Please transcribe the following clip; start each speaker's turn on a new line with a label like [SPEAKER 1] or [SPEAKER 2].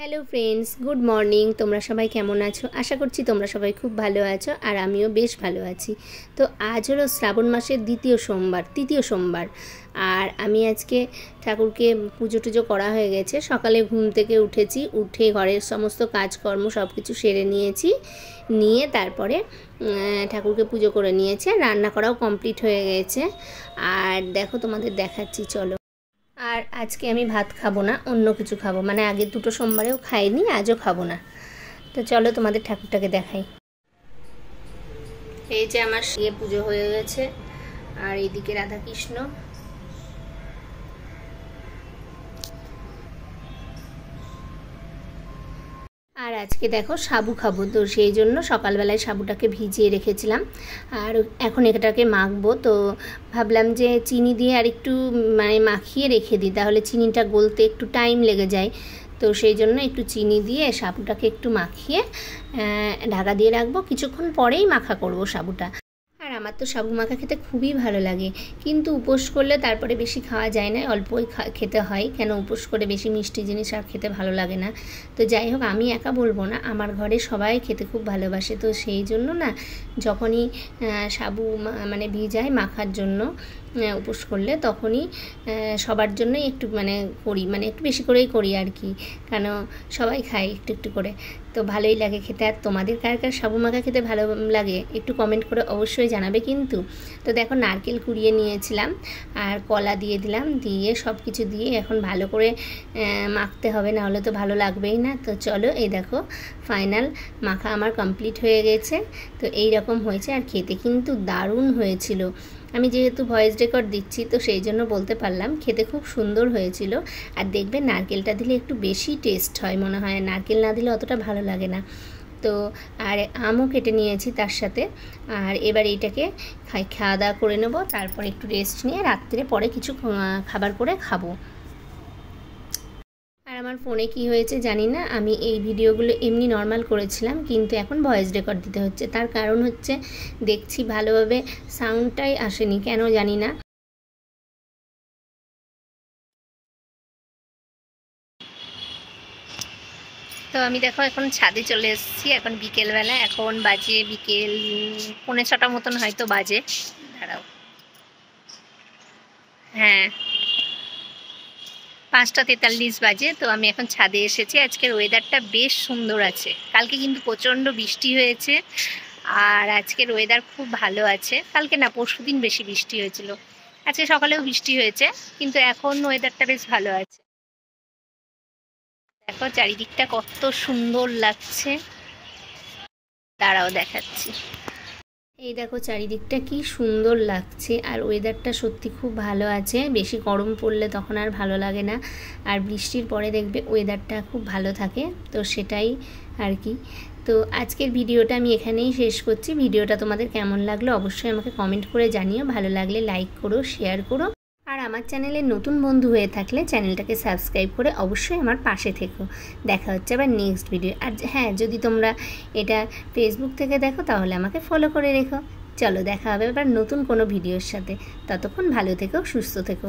[SPEAKER 1] hello friends good morning তোমরা সবাই কেমন আছো আশা করছি তোমরা সবাই খুব ভালো আছো আর আমিও বেশ ভালো আছি তো আজ হলো শ্রাবণ মাসের দ্বিতীয় সোমবার তৃতীয় সোমবার আর আমি আজকে ঠাকুরকে পুজো টুজো করা হয়ে গেছে সকালে ঘুম থেকে উঠেছি উঠে ঘরের সমস্ত কাজকর্ম সব কিছু সেরে নিয়েছি নিয়ে তারপরে ঠাকুরকে পুজো করে নিয়েছে রান্না করাও কমপ্লিট হয়ে গেছে আর দেখো তোমাদের দেখাচ্ছি চলো আর আজকে আমি ভাত খাবো না অন্য কিছু খাবো মানে আগে দুটো সোমবারেও খাইনি আজও খাবো না তো চলো তোমাদের ঠাকুরটাকে দেখাই এই যে আমার সে ইয়ে পুজো হয়ে গেছে আর এদিকে রাধাকৃষ্ণ আজকে দেখো সাবু খাবো তো সেই জন্য সকালবেলায় সাবুটাকে ভিজিয়ে রেখেছিলাম আর এখন এটাকে মাখবো তো ভাবলাম যে চিনি দিয়ে আর একটু মানে মাখিয়ে রেখে দিই তাহলে চিনিটা গলতে একটু টাইম লেগে যায় তো সেই জন্য একটু চিনি দিয়ে সাবুটাকে একটু মাখিয়ে ঢাকা দিয়ে রাখবো কিছুক্ষণ পরেই মাখা করব সাবুটা আমার তো সাবু মাখা খেতে খুবই ভালো লাগে কিন্তু উপোস করলে তারপরে বেশি খাওয়া যায় না অল্পই খেতে হয় কেন উপোস করে বেশি মিষ্টি জিনিস আর খেতে ভালো লাগে না তো যাই হোক আমি একা বলবো না আমার ঘরে সবাই খেতে খুব ভালোবাসে তো সেই জন্য না যখনই সাবু মানে ভিজায় মাখার জন্য উপোস করলে তখনই সবার জন্যই একটু মানে করি মানে একটু বেশি করেই করি আর কি কেন সবাই খায় একটু একটু করে তো ভালোই লাগে খেতে আর তোমাদের কার কার সাবু মাখা খেতে ভালো লাগে একটু কমেন্ট করে অবশ্যই জানাবে কিন্তু তো দেখো নারকেল কুড়িয়ে নিয়েছিলাম আর কলা দিয়ে দিলাম দিয়ে সব কিছু দিয়ে এখন ভালো করে মাখতে হবে না হলে তো ভালো লাগবেই না তো চলো এই দেখো ফাইনাল মাখা আমার কমপ্লিট হয়ে গেছে তো এই রকম হয়েছে আর খেতে কিন্তু দারুণ হয়েছিল আমি যেহেতু ভয়েস রেকর্ড দিচ্ছি তো সেই জন্য বলতে পারলাম খেতে খুব সুন্দর হয়েছিল আর দেখবে নারকেলটা দিলে একটু বেশি টেস্ট হয় মনে হয় নারকেল না দিলে অতটা ভালো লাগে না তো আর আমও কেটে নিয়েছি তার সাথে আর এবার এইটাকে খাই খাওয়া দাওয়া করে নেবো তারপর একটু রেস্ট নিয়ে রাত্রে পরে কিছু খাবার করে খাবো আমার ফোনে কি হয়েছে জানি না আমি এই ভিডিওগুলো এমনি নর্মাল করেছিলাম কিন্তু এখন ভয়েস রেকর্ড দিতে হচ্ছে তার কারণ হচ্ছে দেখছি ভালোভাবে সাউন্ডটাই আসেনি কেন জানি না তো আমি দেখো এখন ছাদে চলে এসেছি এখন বিকেলবেলা এখন বাজে বিকেল পৌনে ছটা মতন হয়তো বাজে দাঁড়াও হ্যাঁ পাঁচটা তেতাল্লিশ বাজে তো আমি এখন ছাদে এসেছি আজকের ওয়েদারটা বেশ সুন্দর আছে কালকে কিন্তু প্রচণ্ড বৃষ্টি হয়েছে আর আজকের ওয়েদার খুব ভালো আছে কালকে না পরশু দিন বেশি বৃষ্টি হয়েছিল আজকে সকালেও বৃষ্টি হয়েছে কিন্তু এখন ওয়েদারটা বেশ ভালো আছে দেখো চারিদিকটা কত সুন্দর লাগছে দাঁড়াও দেখাচ্ছি এই দেখো চারিদিকটা কি সুন্দর লাগছে আর ওয়েদারটা সত্যি খুব ভালো আছে বেশি গরম পড়লে তখন আর ভালো লাগে না আর বৃষ্টির পরে দেখবে ওয়েদারটা খুব ভালো থাকে তো সেটাই আর কি তো আজকের ভিডিওটা আমি এখানেই শেষ করছি ভিডিওটা তোমাদের কেমন লাগলো অবশ্যই আমাকে কমেন্ট করে জানিও ভালো লাগলে লাইক করো শেয়ার করো আর আমার চ্যানেলে নতুন বন্ধু হয়ে থাকলে চ্যানেলটাকে সাবস্ক্রাইব করে অবশ্যই আমার পাশে থেকো দেখা হচ্ছে আবার নেক্সট ভিডিও আর হ্যাঁ যদি তোমরা এটা ফেসবুক থেকে দেখো তাহলে আমাকে ফলো করে রেখো চলো দেখা হবে আবার নতুন কোনো ভিডিওর সাথে ততক্ষণ ভালো থেকো সুস্থ থেকো